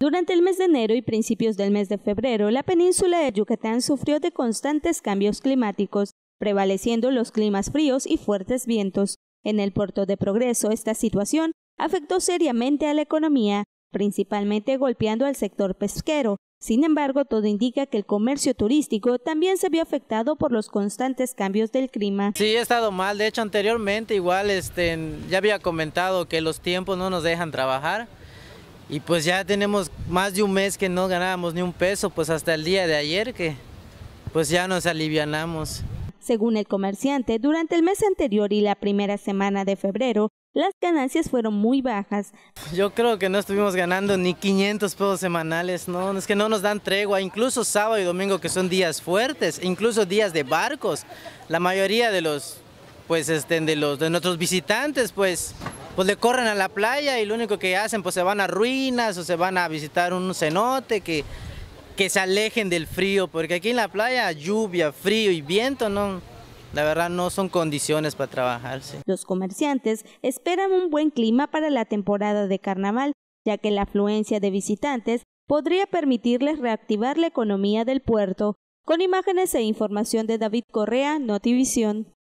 Durante el mes de enero y principios del mes de febrero, la península de Yucatán sufrió de constantes cambios climáticos, prevaleciendo los climas fríos y fuertes vientos. En el puerto de Progreso, esta situación afectó seriamente a la economía, principalmente golpeando al sector pesquero. Sin embargo, todo indica que el comercio turístico también se vio afectado por los constantes cambios del clima. Sí, he estado mal. De hecho, anteriormente igual este, ya había comentado que los tiempos no nos dejan trabajar y pues ya tenemos más de un mes que no ganábamos ni un peso, pues hasta el día de ayer que pues ya nos alivianamos. Según el comerciante, durante el mes anterior y la primera semana de febrero, las ganancias fueron muy bajas. Yo creo que no estuvimos ganando ni 500 pesos semanales, no, es que no nos dan tregua, incluso sábado y domingo que son días fuertes, incluso días de barcos. La mayoría de los pues este, de los de nuestros visitantes pues pues le corren a la playa y lo único que hacen pues se van a ruinas o se van a visitar un cenote que, que se alejen del frío, porque aquí en la playa lluvia, frío y viento no, la verdad no son condiciones para trabajarse. Los comerciantes esperan un buen clima para la temporada de carnaval, ya que la afluencia de visitantes podría permitirles reactivar la economía del puerto. Con imágenes e información de David Correa, Notivisión.